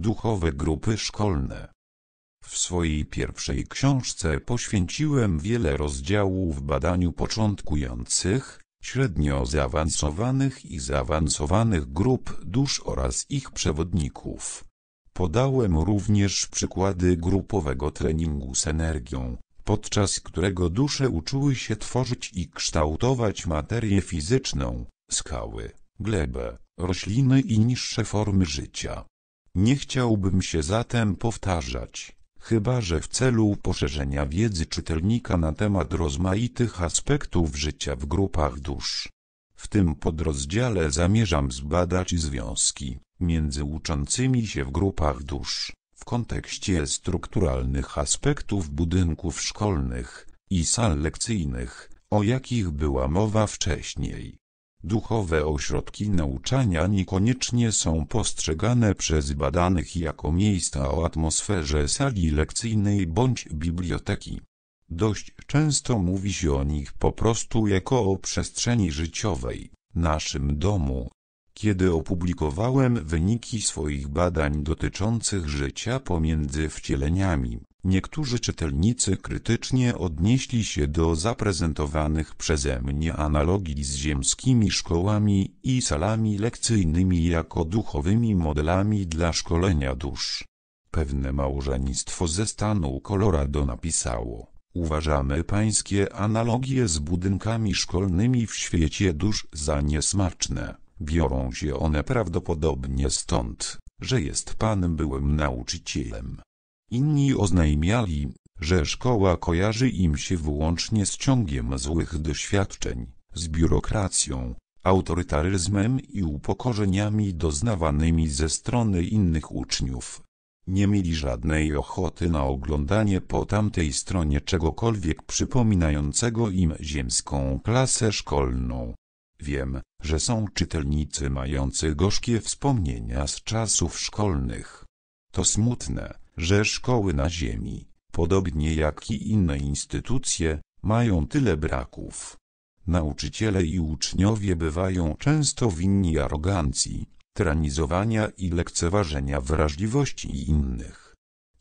duchowe grupy szkolne. W swojej pierwszej książce poświęciłem wiele rozdziałów badaniu początkujących, średnio zaawansowanych i zaawansowanych grup dusz oraz ich przewodników. Podałem również przykłady grupowego treningu z energią, podczas którego dusze uczyły się tworzyć i kształtować materię fizyczną, skały, glebę, rośliny i niższe formy życia. Nie chciałbym się zatem powtarzać, chyba że w celu poszerzenia wiedzy czytelnika na temat rozmaitych aspektów życia w grupach dusz. W tym podrozdziale zamierzam zbadać związki między uczącymi się w grupach dusz w kontekście strukturalnych aspektów budynków szkolnych i sal lekcyjnych, o jakich była mowa wcześniej. Duchowe ośrodki nauczania niekoniecznie są postrzegane przez badanych jako miejsca o atmosferze sali lekcyjnej bądź biblioteki. Dość często mówi się o nich po prostu jako o przestrzeni życiowej, naszym domu. Kiedy opublikowałem wyniki swoich badań dotyczących życia pomiędzy wcieleniami, Niektórzy czytelnicy krytycznie odnieśli się do zaprezentowanych przeze mnie analogii z ziemskimi szkołami i salami lekcyjnymi jako duchowymi modelami dla szkolenia dusz. Pewne małżeństwo ze stanu Colorado napisało. Uważamy pańskie analogie z budynkami szkolnymi w świecie dusz za niesmaczne. Biorą się one prawdopodobnie stąd, że jest pan byłym nauczycielem Inni oznajmiali, że szkoła kojarzy im się wyłącznie z ciągiem złych doświadczeń, z biurokracją, autorytaryzmem i upokorzeniami doznawanymi ze strony innych uczniów. Nie mieli żadnej ochoty na oglądanie po tamtej stronie czegokolwiek przypominającego im ziemską klasę szkolną. Wiem, że są czytelnicy mający gorzkie wspomnienia z czasów szkolnych. To smutne że szkoły na ziemi, podobnie jak i inne instytucje, mają tyle braków. Nauczyciele i uczniowie bywają często winni arogancji, tranizowania i lekceważenia wrażliwości innych.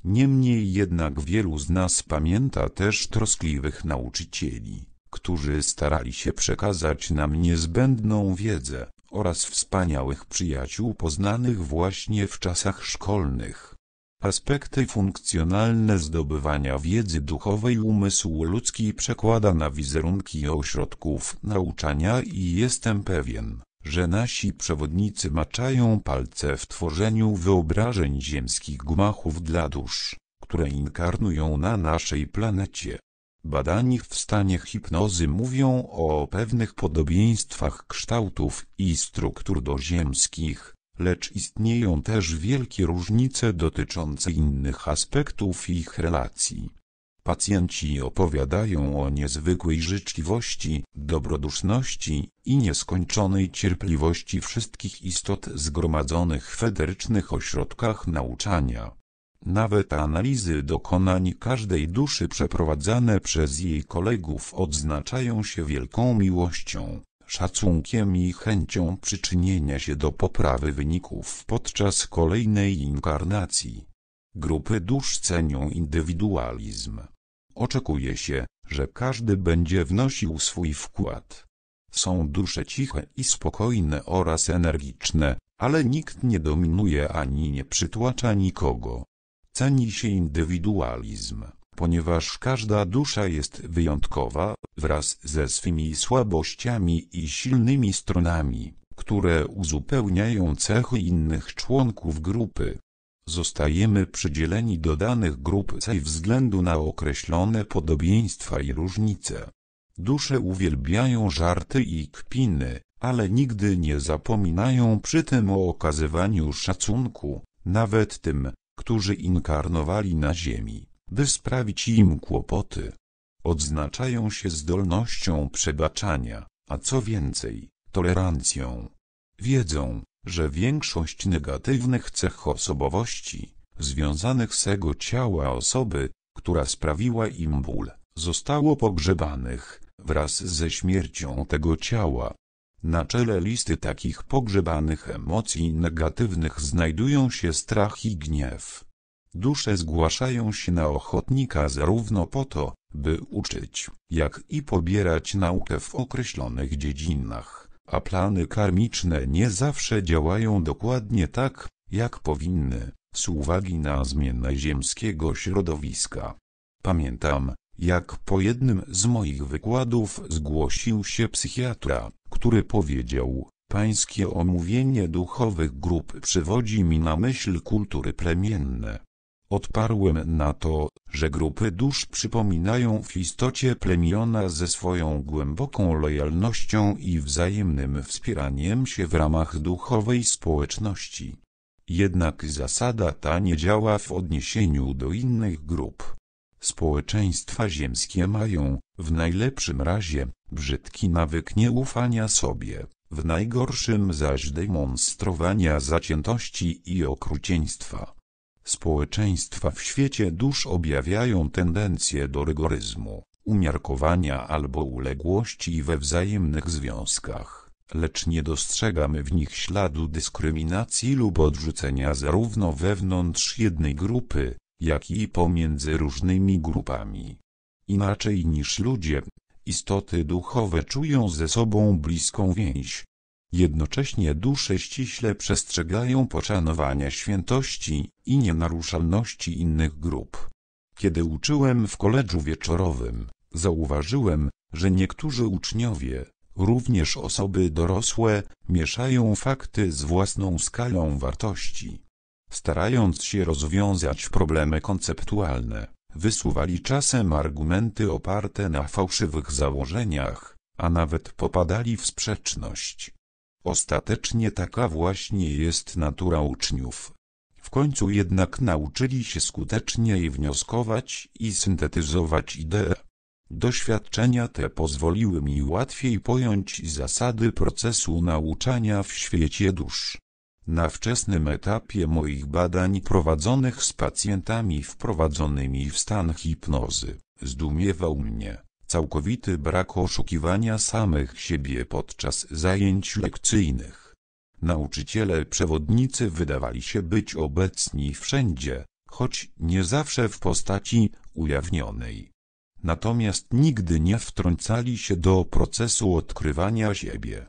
Niemniej jednak wielu z nas pamięta też troskliwych nauczycieli, którzy starali się przekazać nam niezbędną wiedzę oraz wspaniałych przyjaciół poznanych właśnie w czasach szkolnych. Aspekty funkcjonalne zdobywania wiedzy duchowej umysł ludzki przekłada na wizerunki ośrodków nauczania i jestem pewien, że nasi przewodnicy maczają palce w tworzeniu wyobrażeń ziemskich gmachów dla dusz, które inkarnują na naszej planecie. Badani w stanie hipnozy mówią o pewnych podobieństwach kształtów i struktur do ziemskich, lecz istnieją też wielkie różnice dotyczące innych aspektów ich relacji. Pacjenci opowiadają o niezwykłej życzliwości, dobroduszności i nieskończonej cierpliwości wszystkich istot zgromadzonych w federycznych ośrodkach nauczania. Nawet analizy dokonań każdej duszy przeprowadzane przez jej kolegów odznaczają się wielką miłością szacunkiem i chęcią przyczynienia się do poprawy wyników podczas kolejnej inkarnacji. Grupy dusz cenią indywidualizm. Oczekuje się, że każdy będzie wnosił swój wkład. Są dusze ciche i spokojne oraz energiczne, ale nikt nie dominuje ani nie przytłacza nikogo. Ceni się indywidualizm ponieważ każda dusza jest wyjątkowa, wraz ze swymi słabościami i silnymi stronami, które uzupełniają cechy innych członków grupy. Zostajemy przydzieleni do danych grup ze względu na określone podobieństwa i różnice. Dusze uwielbiają żarty i kpiny, ale nigdy nie zapominają przy tym o okazywaniu szacunku, nawet tym, którzy inkarnowali na ziemi by sprawić im kłopoty. Odznaczają się zdolnością przebaczania, a co więcej, tolerancją. Wiedzą, że większość negatywnych cech osobowości, związanych z ego ciała osoby, która sprawiła im ból, zostało pogrzebanych wraz ze śmiercią tego ciała. Na czele listy takich pogrzebanych emocji negatywnych znajdują się strach i gniew. Dusze zgłaszają się na ochotnika zarówno po to, by uczyć, jak i pobierać naukę w określonych dziedzinach, a plany karmiczne nie zawsze działają dokładnie tak, jak powinny, z uwagi na zmienne ziemskiego środowiska. Pamiętam, jak po jednym z moich wykładów zgłosił się psychiatra, który powiedział, pańskie omówienie duchowych grup przywodzi mi na myśl kultury plemienne. Odparłem na to, że grupy dusz przypominają w istocie plemiona ze swoją głęboką lojalnością i wzajemnym wspieraniem się w ramach duchowej społeczności. Jednak zasada ta nie działa w odniesieniu do innych grup. Społeczeństwa ziemskie mają, w najlepszym razie, brzydki nawyk nieufania sobie, w najgorszym zaś demonstrowania zaciętości i okrucieństwa. Społeczeństwa w świecie dusz objawiają tendencję do rygoryzmu, umiarkowania albo uległości we wzajemnych związkach, lecz nie dostrzegamy w nich śladu dyskryminacji lub odrzucenia zarówno wewnątrz jednej grupy, jak i pomiędzy różnymi grupami. Inaczej niż ludzie, istoty duchowe czują ze sobą bliską więź, Jednocześnie dusze ściśle przestrzegają poszanowania świętości i nienaruszalności innych grup. Kiedy uczyłem w koledżu wieczorowym, zauważyłem, że niektórzy uczniowie, również osoby dorosłe, mieszają fakty z własną skalą wartości. Starając się rozwiązać problemy konceptualne, wysuwali czasem argumenty oparte na fałszywych założeniach, a nawet popadali w sprzeczność. Ostatecznie taka właśnie jest natura uczniów. W końcu jednak nauczyli się skuteczniej wnioskować i syntetyzować idee. Doświadczenia te pozwoliły mi łatwiej pojąć zasady procesu nauczania w świecie dusz. Na wczesnym etapie moich badań prowadzonych z pacjentami wprowadzonymi w stan hipnozy, zdumiewał mnie, całkowity brak oszukiwania samych siebie podczas zajęć lekcyjnych. Nauczyciele przewodnicy wydawali się być obecni wszędzie, choć nie zawsze w postaci ujawnionej. Natomiast nigdy nie wtrącali się do procesu odkrywania siebie.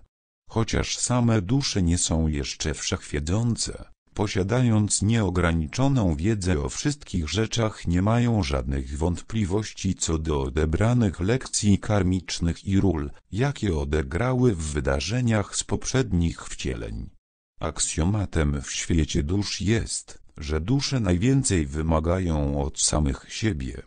Chociaż same dusze nie są jeszcze wszechwiedzące, posiadając nieograniczoną wiedzę o wszystkich rzeczach nie mają żadnych wątpliwości co do odebranych lekcji karmicznych i ról, jakie odegrały w wydarzeniach z poprzednich wcieleń. Aksjomatem w świecie dusz jest, że dusze najwięcej wymagają od samych siebie.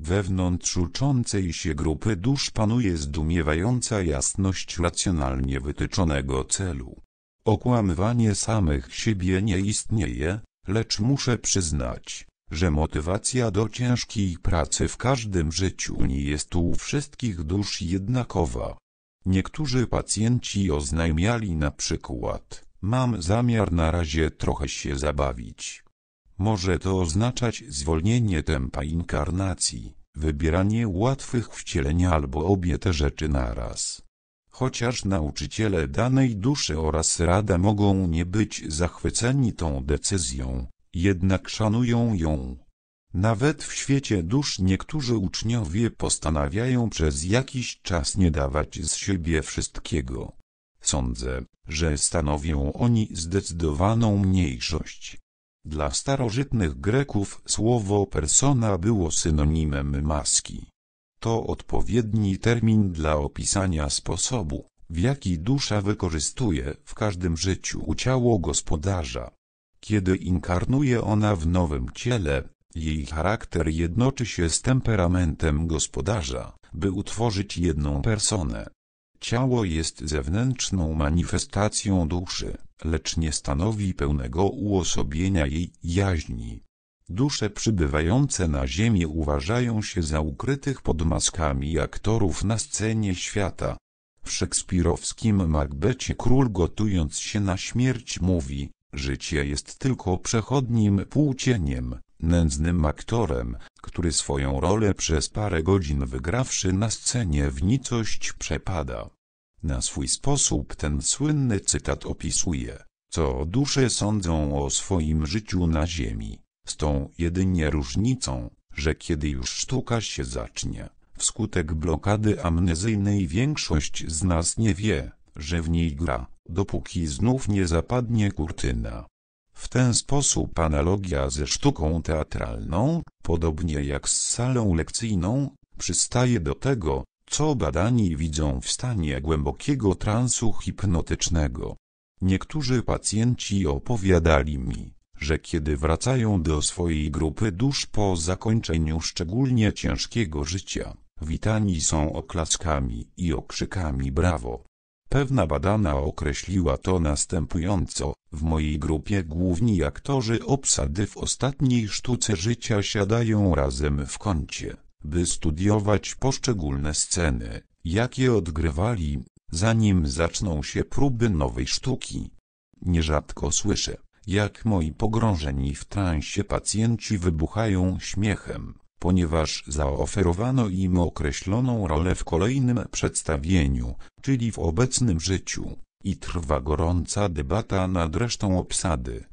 Wewnątrz uczącej się grupy dusz panuje zdumiewająca jasność racjonalnie wytyczonego celu. Okłamywanie samych siebie nie istnieje, lecz muszę przyznać, że motywacja do ciężkiej pracy w każdym życiu nie jest u wszystkich dusz jednakowa. Niektórzy pacjenci oznajmiali na przykład, mam zamiar na razie trochę się zabawić. Może to oznaczać zwolnienie tempa inkarnacji, wybieranie łatwych wcieleń albo obie te rzeczy naraz. Chociaż nauczyciele danej duszy oraz rada mogą nie być zachwyceni tą decyzją, jednak szanują ją. Nawet w świecie dusz niektórzy uczniowie postanawiają przez jakiś czas nie dawać z siebie wszystkiego. Sądzę, że stanowią oni zdecydowaną mniejszość. Dla starożytnych Greków słowo persona było synonimem maski to odpowiedni termin dla opisania sposobu, w jaki dusza wykorzystuje w każdym życiu ciało gospodarza. Kiedy inkarnuje ona w nowym ciele, jej charakter jednoczy się z temperamentem gospodarza, by utworzyć jedną personę. Ciało jest zewnętrzną manifestacją duszy, lecz nie stanowi pełnego uosobienia jej jaźni. Dusze przybywające na Ziemi uważają się za ukrytych pod maskami aktorów na scenie świata. W szekspirowskim Macbecie król gotując się na śmierć mówi, życie jest tylko przechodnim półcieniem, nędznym aktorem, który swoją rolę przez parę godzin wygrawszy na scenie w nicość przepada. Na swój sposób ten słynny cytat opisuje, co dusze sądzą o swoim życiu na ziemi z tą jedynie różnicą, że kiedy już sztuka się zacznie, wskutek blokady amnezyjnej większość z nas nie wie, że w niej gra, dopóki znów nie zapadnie kurtyna. W ten sposób analogia ze sztuką teatralną, podobnie jak z salą lekcyjną, przystaje do tego, co badani widzą w stanie głębokiego transu hipnotycznego. Niektórzy pacjenci opowiadali mi, że kiedy wracają do swojej grupy dusz po zakończeniu szczególnie ciężkiego życia, witani są oklaskami i okrzykami brawo. Pewna badana określiła to następująco, w mojej grupie główni aktorzy obsady w ostatniej sztuce życia siadają razem w kącie, by studiować poszczególne sceny, jakie odgrywali, zanim zaczną się próby nowej sztuki. Nierzadko słyszę, jak moi pogrążeni w transie pacjenci wybuchają śmiechem, ponieważ zaoferowano im określoną rolę w kolejnym przedstawieniu, czyli w obecnym życiu, i trwa gorąca debata nad resztą obsady.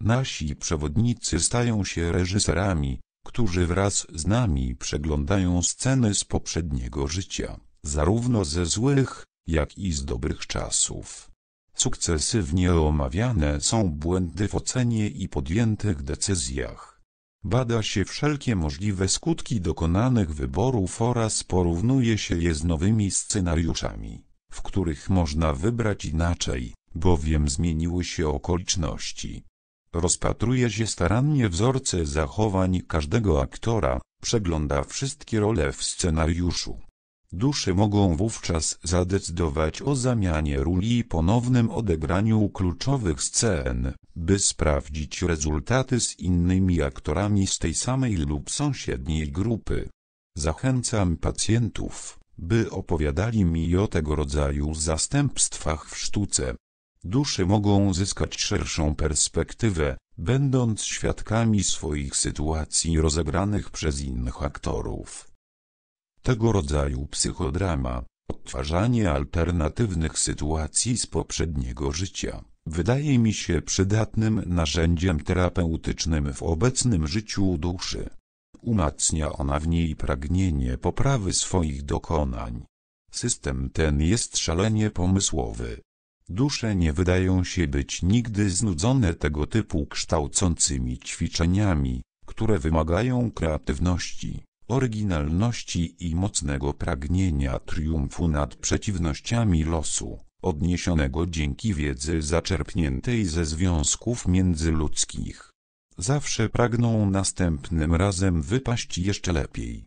Nasi przewodnicy stają się reżyserami, którzy wraz z nami przeglądają sceny z poprzedniego życia, zarówno ze złych, jak i z dobrych czasów. Sukcesywnie omawiane są błędy w ocenie i podjętych decyzjach. Bada się wszelkie możliwe skutki dokonanych wyborów oraz porównuje się je z nowymi scenariuszami, w których można wybrać inaczej, bowiem zmieniły się okoliczności. Rozpatruje się starannie wzorce zachowań każdego aktora, przegląda wszystkie role w scenariuszu Dusze mogą wówczas zadecydować o zamianie ról i ponownym odegraniu kluczowych scen, by sprawdzić rezultaty z innymi aktorami z tej samej lub sąsiedniej grupy. Zachęcam pacjentów, by opowiadali mi o tego rodzaju zastępstwach w sztuce. Dusze mogą zyskać szerszą perspektywę, będąc świadkami swoich sytuacji rozegranych przez innych aktorów. Tego rodzaju psychodrama, odtwarzanie alternatywnych sytuacji z poprzedniego życia, wydaje mi się przydatnym narzędziem terapeutycznym w obecnym życiu duszy. Umacnia ona w niej pragnienie poprawy swoich dokonań. System ten jest szalenie pomysłowy. Dusze nie wydają się być nigdy znudzone tego typu kształcącymi ćwiczeniami, które wymagają kreatywności oryginalności i mocnego pragnienia triumfu nad przeciwnościami losu, odniesionego dzięki wiedzy zaczerpniętej ze związków międzyludzkich. Zawsze pragną następnym razem wypaść jeszcze lepiej.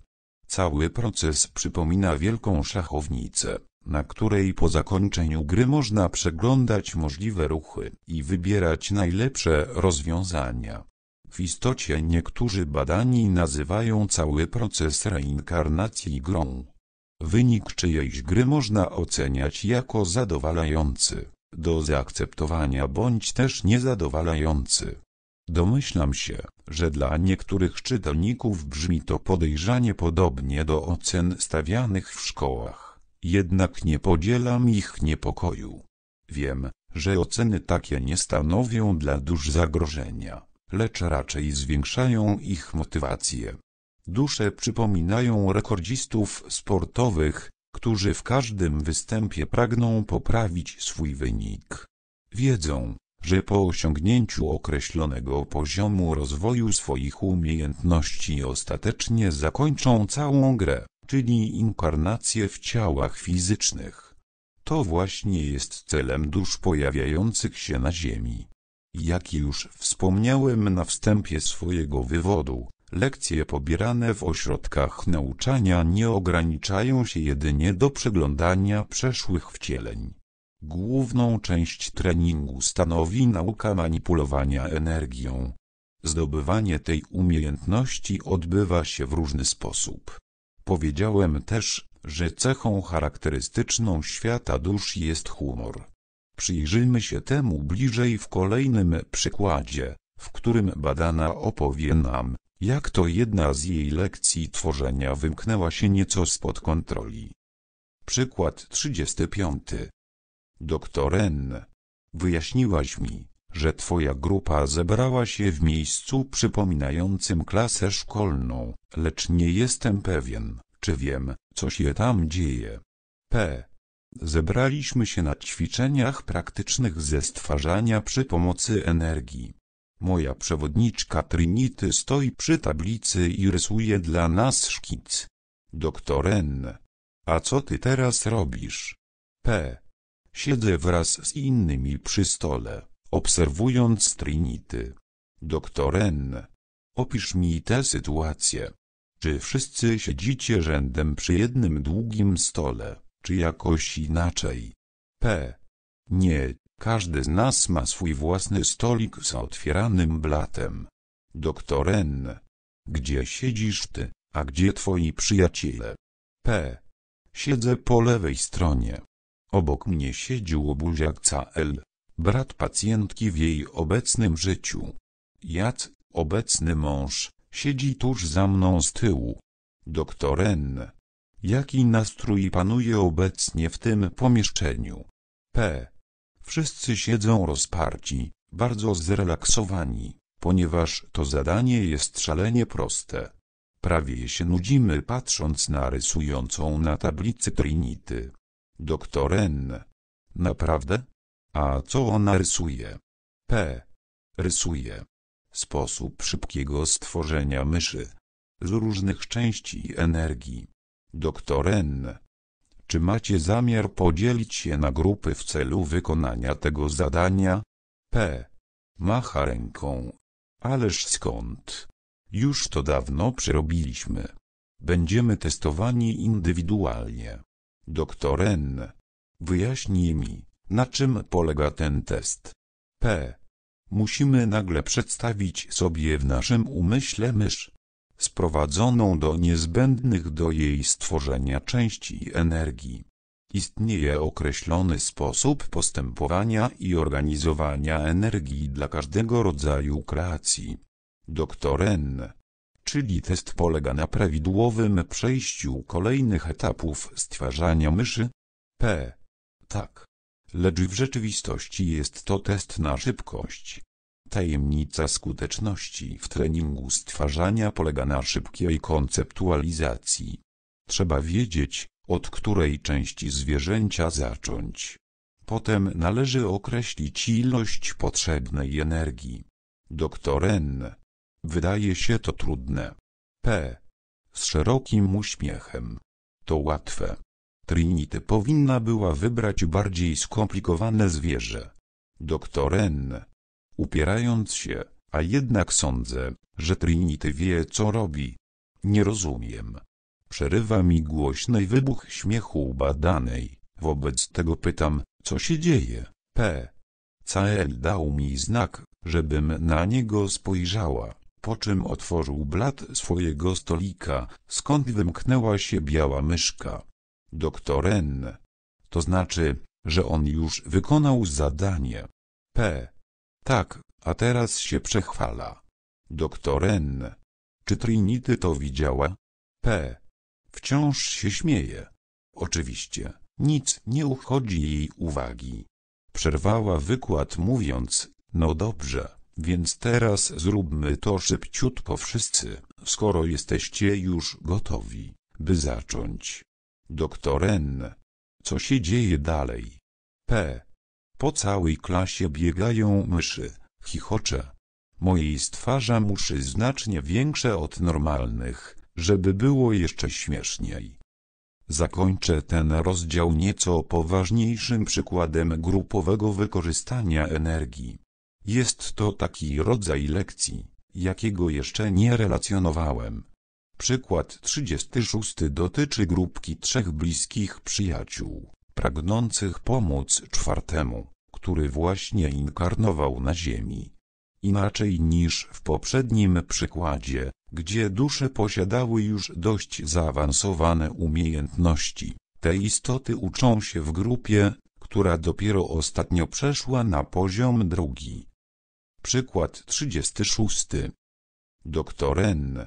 Cały proces przypomina wielką szachownicę, na której po zakończeniu gry można przeglądać możliwe ruchy i wybierać najlepsze rozwiązania. W istocie niektórzy badani nazywają cały proces reinkarnacji grą. Wynik czyjejś gry można oceniać jako zadowalający, do zaakceptowania bądź też niezadowalający. Domyślam się, że dla niektórych czytelników brzmi to podejrzanie podobnie do ocen stawianych w szkołach, jednak nie podzielam ich niepokoju. Wiem, że oceny takie nie stanowią dla dusz zagrożenia lecz raczej zwiększają ich motywację. Dusze przypominają rekordzistów sportowych, którzy w każdym występie pragną poprawić swój wynik. Wiedzą, że po osiągnięciu określonego poziomu rozwoju swoich umiejętności ostatecznie zakończą całą grę, czyli inkarnację w ciałach fizycznych. To właśnie jest celem dusz pojawiających się na Ziemi. Jak już wspomniałem na wstępie swojego wywodu, lekcje pobierane w ośrodkach nauczania nie ograniczają się jedynie do przeglądania przeszłych wcieleń. Główną część treningu stanowi nauka manipulowania energią. Zdobywanie tej umiejętności odbywa się w różny sposób. Powiedziałem też, że cechą charakterystyczną świata dusz jest humor. Przyjrzyjmy się temu bliżej w kolejnym przykładzie, w którym badana opowie nam, jak to jedna z jej lekcji tworzenia wymknęła się nieco spod kontroli. Przykład 35. Doktor N. Wyjaśniłaś mi, że twoja grupa zebrała się w miejscu przypominającym klasę szkolną, lecz nie jestem pewien, czy wiem, co się tam dzieje. P. Zebraliśmy się na ćwiczeniach praktycznych ze stwarzania przy pomocy energii. Moja przewodniczka Trinity stoi przy tablicy i rysuje dla nas szkic. Doktor N. A co ty teraz robisz? P. Siedzę wraz z innymi przy stole, obserwując Trinity. Doktor N. Opisz mi tę sytuację. Czy wszyscy siedzicie rzędem przy jednym długim stole? czy jakoś inaczej. P. Nie, każdy z nas ma swój własny stolik z otwieranym blatem. Doktor N. Gdzie siedzisz ty, a gdzie twoi przyjaciele? P. Siedzę po lewej stronie. Obok mnie siedził buziak L. Brat pacjentki w jej obecnym życiu. Jac, obecny mąż, siedzi tuż za mną z tyłu. Doktor N. Jaki nastrój panuje obecnie w tym pomieszczeniu? P. Wszyscy siedzą rozparci, bardzo zrelaksowani, ponieważ to zadanie jest szalenie proste. Prawie się nudzimy patrząc na rysującą na tablicy Trinity. Doktor N. Naprawdę? A co ona rysuje? P. Rysuje. Sposób szybkiego stworzenia myszy. Z różnych części energii. Doktor N. Czy macie zamiar podzielić się na grupy w celu wykonania tego zadania? P. Macha ręką. Ależ skąd? Już to dawno przerobiliśmy. Będziemy testowani indywidualnie. Doktor N. Wyjaśnij mi, na czym polega ten test. P. Musimy nagle przedstawić sobie w naszym umyśle mysz, sprowadzoną do niezbędnych do jej stworzenia części energii. Istnieje określony sposób postępowania i organizowania energii dla każdego rodzaju kreacji. Doktor N. Czyli test polega na prawidłowym przejściu kolejnych etapów stwarzania myszy. P. Tak. Lecz w rzeczywistości jest to test na szybkość. Tajemnica skuteczności w treningu stwarzania polega na szybkiej konceptualizacji. Trzeba wiedzieć, od której części zwierzęcia zacząć. Potem należy określić ilość potrzebnej energii. Doktor N. Wydaje się to trudne. P. Z szerokim uśmiechem. To łatwe. Trinity powinna była wybrać bardziej skomplikowane zwierzę. Doktor N upierając się, a jednak sądzę, że Trinity wie co robi. Nie rozumiem. Przerywa mi głośny wybuch śmiechu badanej. Wobec tego pytam, co się dzieje, P. Cael dał mi znak, żebym na niego spojrzała, po czym otworzył blat swojego stolika, skąd wymknęła się biała myszka. Doktor N. To znaczy, że on już wykonał zadanie. P. Tak, a teraz się przechwala. Doktor N. Czy Trinity to widziała? P. Wciąż się śmieje. Oczywiście, nic nie uchodzi jej uwagi. Przerwała wykład mówiąc, no dobrze, więc teraz zróbmy to szybciutko wszyscy, skoro jesteście już gotowi, by zacząć. Doktor N. Co się dzieje dalej? P. Po całej klasie biegają myszy, chichocze. Mojej stwarza muszy znacznie większe od normalnych, żeby było jeszcze śmieszniej. Zakończę ten rozdział nieco poważniejszym przykładem grupowego wykorzystania energii. Jest to taki rodzaj lekcji, jakiego jeszcze nie relacjonowałem. Przykład 36 dotyczy grupki trzech bliskich przyjaciół, pragnących pomóc czwartemu który właśnie inkarnował na ziemi. Inaczej niż w poprzednim przykładzie, gdzie dusze posiadały już dość zaawansowane umiejętności, te istoty uczą się w grupie, która dopiero ostatnio przeszła na poziom drugi. Przykład 36. Doktor N.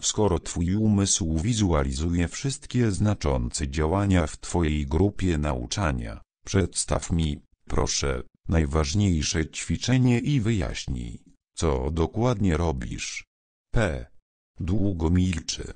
Skoro twój umysł wizualizuje wszystkie znaczące działania w twojej grupie nauczania, przedstaw mi, Proszę, najważniejsze ćwiczenie i wyjaśnij, co dokładnie robisz. P. Długo milczy.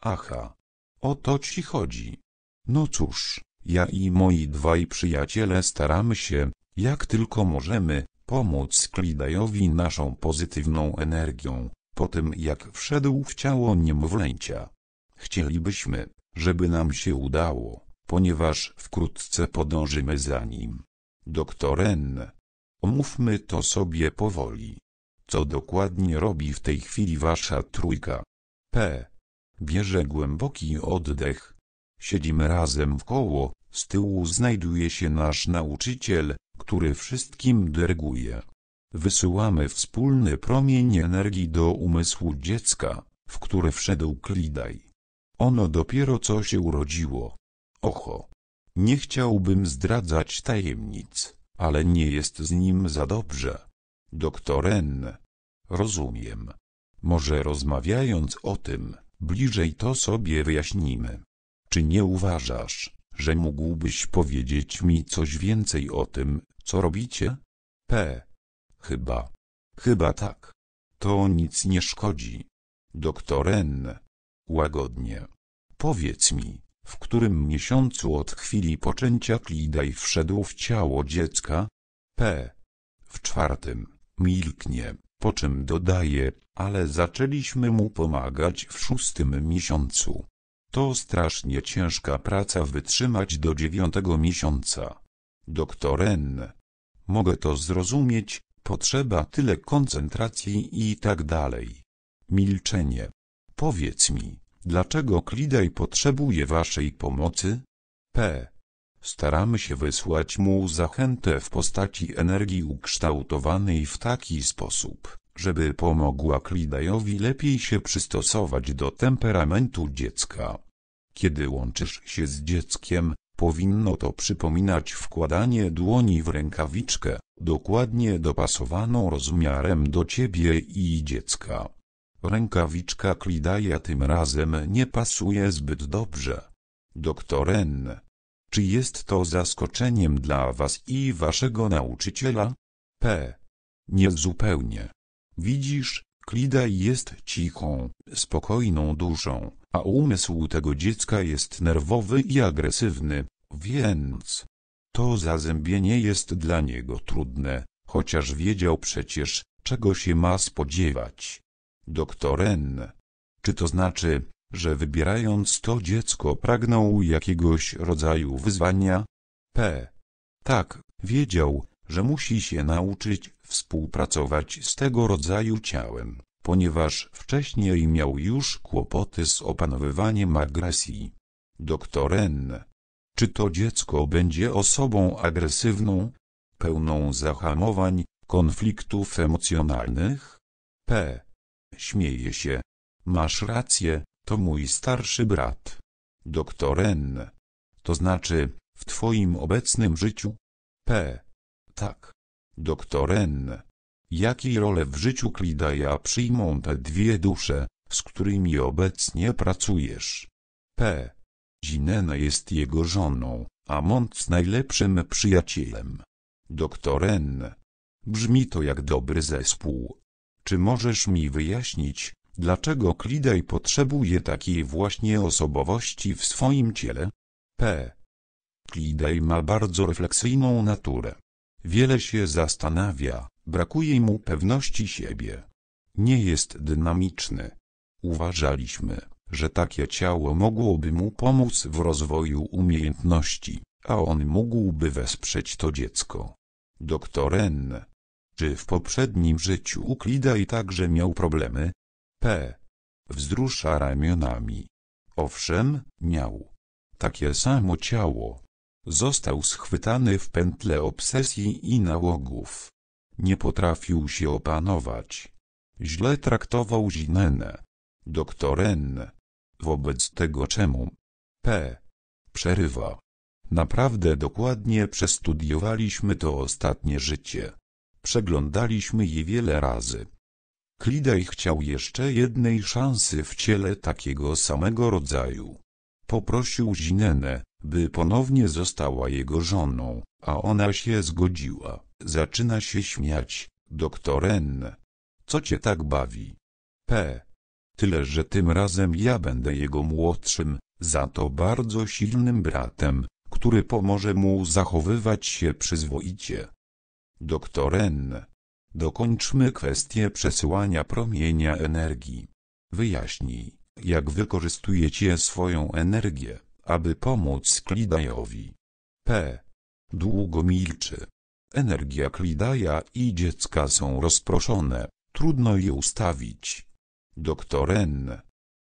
Aha. O to ci chodzi. No cóż, ja i moi dwaj przyjaciele staramy się, jak tylko możemy, pomóc Klidajowi naszą pozytywną energią, po tym jak wszedł w ciało niemowlęcia. Chcielibyśmy, żeby nam się udało, ponieważ wkrótce podążymy za nim. Doktoren, Omówmy to sobie powoli. Co dokładnie robi w tej chwili wasza trójka? P. Bierze głęboki oddech. Siedzimy razem w koło, z tyłu znajduje się nasz nauczyciel, który wszystkim derguje. Wysyłamy wspólny promień energii do umysłu dziecka, w który wszedł Klidaj. Ono dopiero co się urodziło. Oho! Nie chciałbym zdradzać tajemnic, ale nie jest z nim za dobrze. Doktor N. Rozumiem. Może rozmawiając o tym, bliżej to sobie wyjaśnimy. Czy nie uważasz, że mógłbyś powiedzieć mi coś więcej o tym, co robicie? P. Chyba. Chyba tak. To nic nie szkodzi. Doktor N. Łagodnie. Powiedz mi, w którym miesiącu od chwili poczęcia Klidaj wszedł w ciało dziecka, p. W czwartym, milknie, po czym dodaje, ale zaczęliśmy mu pomagać w szóstym miesiącu. To strasznie ciężka praca wytrzymać do dziewiątego miesiąca. Doktor N. Mogę to zrozumieć, potrzeba tyle koncentracji i tak dalej. Milczenie. Powiedz mi, Dlaczego Klidej potrzebuje Waszej pomocy? P. Staramy się wysłać mu zachętę w postaci energii ukształtowanej w taki sposób, żeby pomogła Klidejowi lepiej się przystosować do temperamentu dziecka. Kiedy łączysz się z dzieckiem, powinno to przypominać wkładanie dłoni w rękawiczkę, dokładnie dopasowaną rozmiarem do ciebie i dziecka. Rękawiczka Klidaja tym razem nie pasuje zbyt dobrze. Doktor N. Czy jest to zaskoczeniem dla was i waszego nauczyciela? P. Niezupełnie. Widzisz, Klidaj jest cichą, spokojną duszą, a umysł tego dziecka jest nerwowy i agresywny, więc to zazębienie jest dla niego trudne, chociaż wiedział przecież, czego się ma spodziewać. Doktoren, Czy to znaczy, że wybierając to dziecko pragnął jakiegoś rodzaju wyzwania? P. Tak, wiedział, że musi się nauczyć współpracować z tego rodzaju ciałem, ponieważ wcześniej miał już kłopoty z opanowywaniem agresji. Doktoren, Czy to dziecko będzie osobą agresywną, pełną zahamowań, konfliktów emocjonalnych? P. Śmieje się. Masz rację, to mój starszy brat. Doktor N. To znaczy, w twoim obecnym życiu? P. Tak. Doktor N. Jakiej role w życiu Klidaja przyjmą te dwie dusze, z którymi obecnie pracujesz? P. Zinena jest jego żoną, a Mont najlepszym przyjacielem. Doktor N. Brzmi to jak dobry zespół. Czy możesz mi wyjaśnić, dlaczego Klidej potrzebuje takiej właśnie osobowości w swoim ciele? P. Klidej ma bardzo refleksyjną naturę. Wiele się zastanawia, brakuje mu pewności siebie. Nie jest dynamiczny. Uważaliśmy, że takie ciało mogłoby mu pomóc w rozwoju umiejętności, a on mógłby wesprzeć to dziecko. Doktor N. Czy w poprzednim życiu Uklida i także miał problemy? P. Wzrusza ramionami. Owszem, miał. Takie samo ciało. Został schwytany w pętle obsesji i nałogów. Nie potrafił się opanować. Źle traktował Zinenę. Doktor N. Wobec tego czemu? P. Przerywa. Naprawdę dokładnie przestudiowaliśmy to ostatnie życie. Przeglądaliśmy je wiele razy. Klidaj chciał jeszcze jednej szansy w ciele takiego samego rodzaju. Poprosił Zinenę, by ponownie została jego żoną, a ona się zgodziła. Zaczyna się śmiać, doktor N. Co cię tak bawi? P. Tyle, że tym razem ja będę jego młodszym, za to bardzo silnym bratem, który pomoże mu zachowywać się przyzwoicie. Doktoren, N. Dokończmy kwestię przesyłania promienia energii. Wyjaśnij, jak wykorzystujecie swoją energię, aby pomóc Klidajowi. P. Długo milczy. Energia Klidaja i dziecka są rozproszone, trudno je ustawić. Doktoren,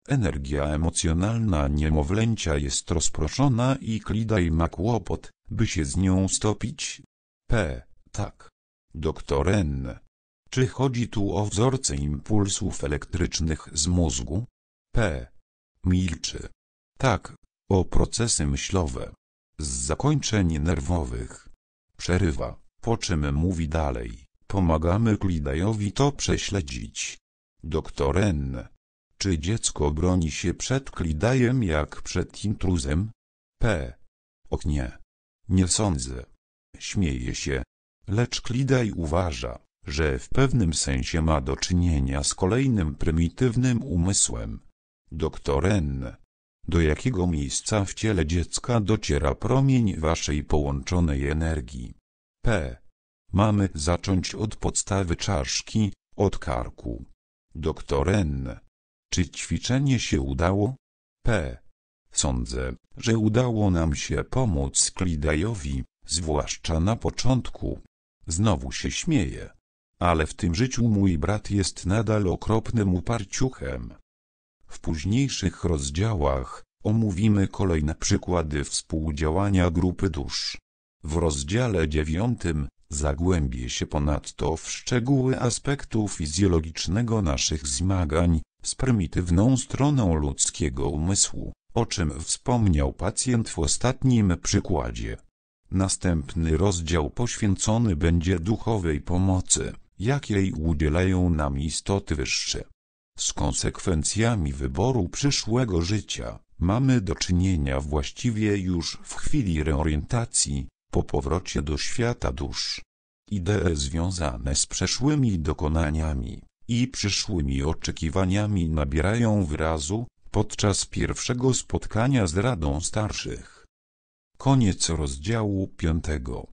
Energia emocjonalna niemowlęcia jest rozproszona i Klidaj ma kłopot, by się z nią stopić. P. Tak. Doktor N. Czy chodzi tu o wzorce impulsów elektrycznych z mózgu? P. Milczy. Tak, o procesy myślowe. Z zakończeń nerwowych. Przerywa, po czym mówi dalej. Pomagamy Klidajowi to prześledzić. Doktor N. Czy dziecko broni się przed Klidajem jak przed intruzem? P. Oknie. nie. Nie sądzę. Śmieje się, Lecz Klidaj uważa, że w pewnym sensie ma do czynienia z kolejnym prymitywnym umysłem. Doktor N. Do jakiego miejsca w ciele dziecka dociera promień waszej połączonej energii? P. Mamy zacząć od podstawy czaszki, od karku. Doktor N. Czy ćwiczenie się udało? P. Sądzę, że udało nam się pomóc Klidajowi, zwłaszcza na początku. Znowu się śmieje. Ale w tym życiu mój brat jest nadal okropnym uparciuchem. W późniejszych rozdziałach omówimy kolejne przykłady współdziałania grupy dusz. W rozdziale dziewiątym zagłębię się ponadto w szczegóły aspektu fizjologicznego naszych zmagań z prymitywną stroną ludzkiego umysłu, o czym wspomniał pacjent w ostatnim przykładzie. Następny rozdział poświęcony będzie duchowej pomocy, jakiej udzielają nam istoty wyższe. Z konsekwencjami wyboru przyszłego życia mamy do czynienia właściwie już w chwili reorientacji, po powrocie do świata dusz. Idee związane z przeszłymi dokonaniami i przyszłymi oczekiwaniami nabierają wyrazu podczas pierwszego spotkania z Radą Starszych. Koniec rozdziału piątego.